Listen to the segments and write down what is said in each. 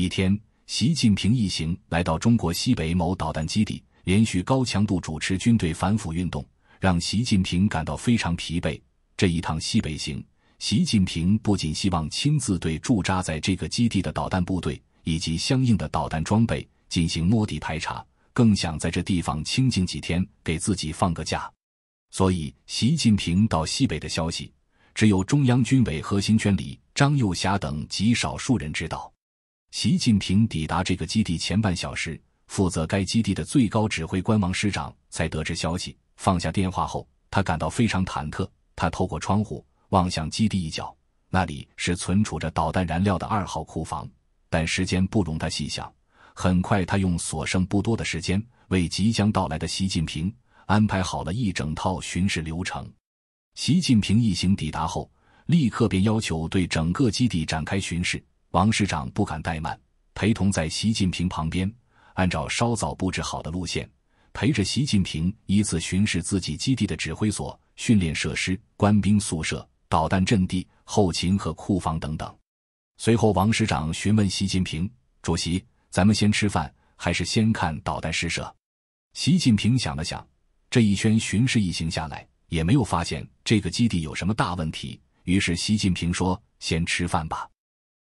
一天，习近平一行来到中国西北某导弹基地，连续高强度主持军队反腐运动，让习近平感到非常疲惫。这一趟西北行，习近平不仅希望亲自对驻扎在这个基地的导弹部队以及相应的导弹装备进行摸底排查，更想在这地方清静几天，给自己放个假。所以，习近平到西北的消息，只有中央军委核心圈里张幼霞等极少数人知道。习近平抵达这个基地前半小时，负责该基地的最高指挥官王师长才得知消息。放下电话后，他感到非常忐忑。他透过窗户望向基地一角，那里是存储着导弹燃料的二号库房。但时间不容他细想，很快他用所剩不多的时间为即将到来的习近平安排好了一整套巡视流程。习近平一行抵达后，立刻便要求对整个基地展开巡视。王师长不敢怠慢，陪同在习近平旁边，按照稍早布置好的路线，陪着习近平依次巡视自己基地的指挥所、训练设施、官兵宿舍、导弹阵地、后勤和库房等等。随后，王师长询问习近平主席：“咱们先吃饭，还是先看导弹试射？”习近平想了想，这一圈巡视一行下来，也没有发现这个基地有什么大问题，于是习近平说：“先吃饭吧。”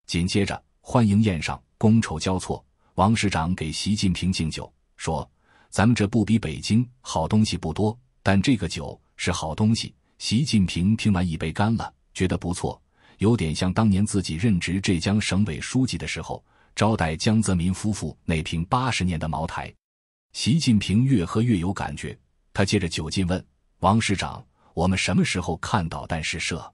紧接着，欢迎宴上觥筹交错，王市长给习近平敬酒，说：“咱们这不比北京好东西不多，但这个酒是好东西。”习近平听完一杯干了，觉得不错，有点像当年自己任职浙江省委书记的时候招待江泽民夫妇那瓶八十年的茅台。习近平越喝越有感觉，他借着酒劲问王市长：“我们什么时候看导弹试射？”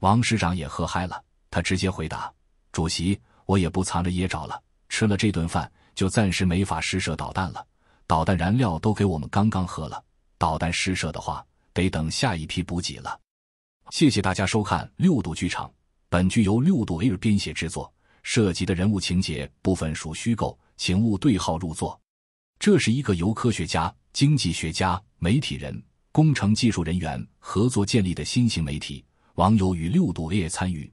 王市长也喝嗨了，他直接回答。主席，我也不藏着掖着了，吃了这顿饭就暂时没法施舍导弹了。导弹燃料都给我们刚刚喝了，导弹失射的话得等下一批补给了。谢谢大家收看六度剧场，本剧由六度 A R 编写制作，涉及的人物情节部分属虚构，请勿对号入座。这是一个由科学家、经济学家、媒体人、工程技术人员合作建立的新型媒体，网友与六度 A R 参与。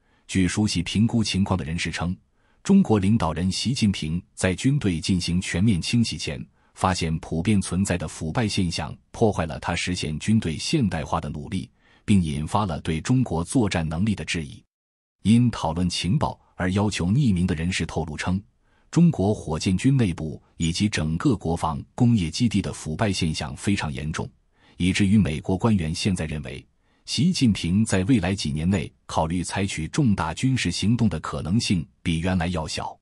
据熟悉评估情况的人士称，中国领导人习近平在军队进行全面清洗前，发现普遍存在的腐败现象破坏了他实现军队现代化的努力，并引发了对中国作战能力的质疑。因讨论情报而要求匿名的人士透露称，中国火箭军内部以及整个国防工业基地的腐败现象非常严重，以至于美国官员现在认为。习近平在未来几年内考虑采取重大军事行动的可能性比原来要小，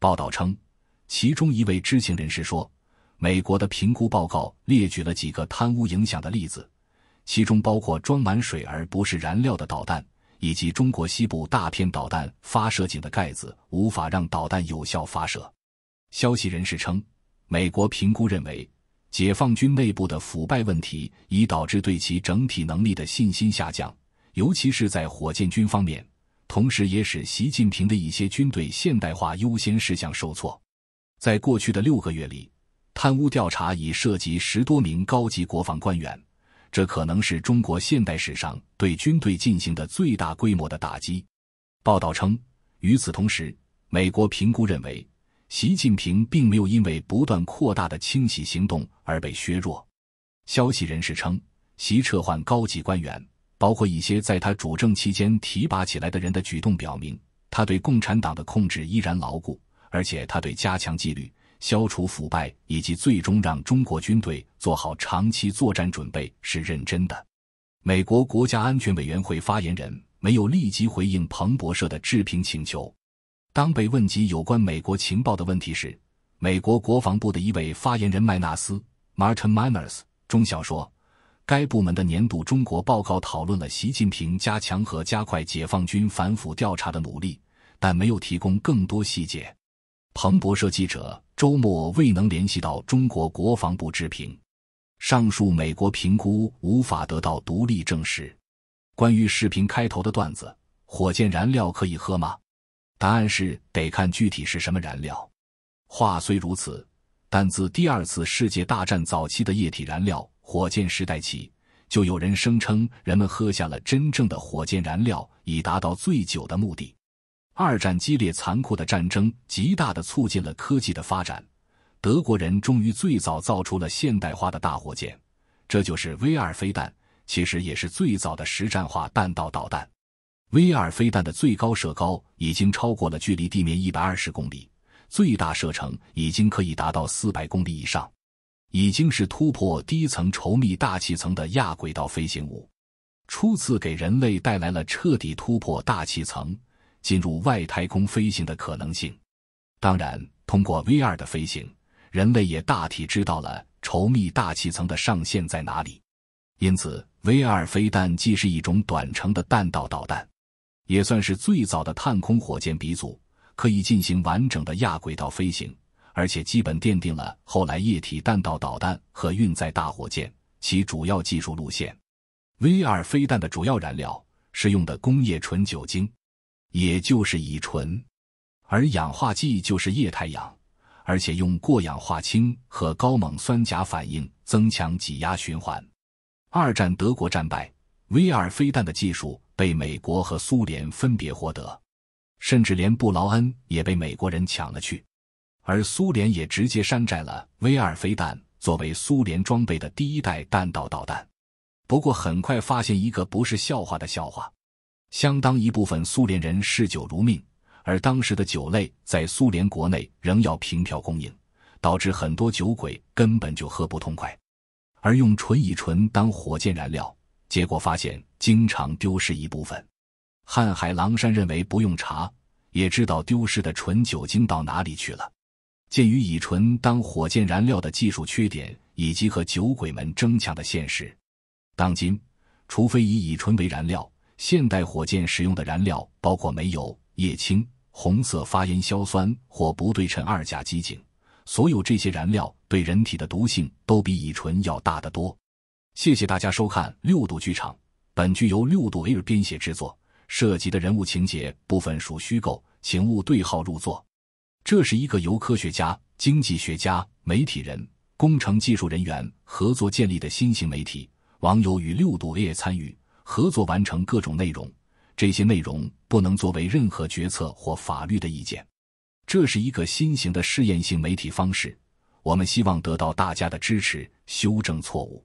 报道称，其中一位知情人士说，美国的评估报告列举了几个贪污影响的例子，其中包括装满水而不是燃料的导弹，以及中国西部大片导弹发射井的盖子无法让导弹有效发射。消息人士称，美国评估认为。解放军内部的腐败问题已导致对其整体能力的信心下降，尤其是在火箭军方面，同时也使习近平的一些军队现代化优先事项受挫。在过去的六个月里，贪污调查已涉及十多名高级国防官员，这可能是中国现代史上对军队进行的最大规模的打击。报道称，与此同时，美国评估认为。习近平并没有因为不断扩大的清洗行动而被削弱，消息人士称，习撤换高级官员，包括一些在他主政期间提拔起来的人的举动，表明他对共产党的控制依然牢固，而且他对加强纪律、消除腐败以及最终让中国军队做好长期作战准备是认真的。美国国家安全委员会发言人没有立即回应彭博社的置评请求。当被问及有关美国情报的问题时，美国国防部的一位发言人麦纳斯 （Martin Miners） 中校说：“该部门的年度中国报告讨论了习近平加强和加快解放军反腐调查的努力，但没有提供更多细节。”彭博社记者周末未能联系到中国国防部置评，上述美国评估无法得到独立证实。关于视频开头的段子：“火箭燃料可以喝吗？”答案是得看具体是什么燃料。话虽如此，但自第二次世界大战早期的液体燃料火箭时代起，就有人声称人们喝下了真正的火箭燃料以达到醉酒的目的。二战激烈残酷的战争极大地促进了科技的发展，德国人终于最早造出了现代化的大火箭，这就是 V2 飞弹，其实也是最早的实战化弹道导弹。V 二飞弹的最高射高已经超过了距离地面一百二十公里，最大射程已经可以达到四百公里以上，已经是突破低层稠密大气层的亚轨道飞行物，初次给人类带来了彻底突破大气层、进入外太空飞行的可能性。当然，通过 V 二的飞行，人类也大体知道了稠密大气层的上限在哪里。因此，V 二飞弹既是一种短程的弹道导弹。也算是最早的探空火箭鼻祖，可以进行完整的亚轨道飞行，而且基本奠定了后来液体弹道导弹和运载大火箭其主要技术路线。V 二飞弹的主要燃料是用的工业纯酒精，也就是乙醇，而氧化剂就是液态氧，而且用过氧化氢和高锰酸钾反应增强挤压循环。二战德国战败，V 二飞弹的技术。被美国和苏联分别获得，甚至连布劳恩也被美国人抢了去，而苏联也直接山寨了 V 二飞弹，作为苏联装备的第一代弹道导弹。不过，很快发现一个不是笑话的笑话：相当一部分苏联人嗜酒如命，而当时的酒类在苏联国内仍要凭票供应，导致很多酒鬼根本就喝不痛快，而用纯乙醇当火箭燃料。结果发现，经常丢失一部分。瀚海狼山认为，不用查也知道丢失的纯酒精到哪里去了。鉴于乙醇当火箭燃料的技术缺点，以及和酒鬼们争抢的现实，当今，除非以乙醇为燃料，现代火箭使用的燃料包括煤油、液氢、红色发烟硝酸或不对称二甲基井。所有这些燃料对人体的毒性都比乙醇要大得多。谢谢大家收看六度剧场。本剧由六度 A 编写制作，涉及的人物情节部分属虚构，请勿对号入座。这是一个由科学家、经济学家、媒体人、工程技术人员合作建立的新型媒体。网友与六度 A 参与合作完成各种内容，这些内容不能作为任何决策或法律的意见。这是一个新型的试验性媒体方式，我们希望得到大家的支持，修正错误。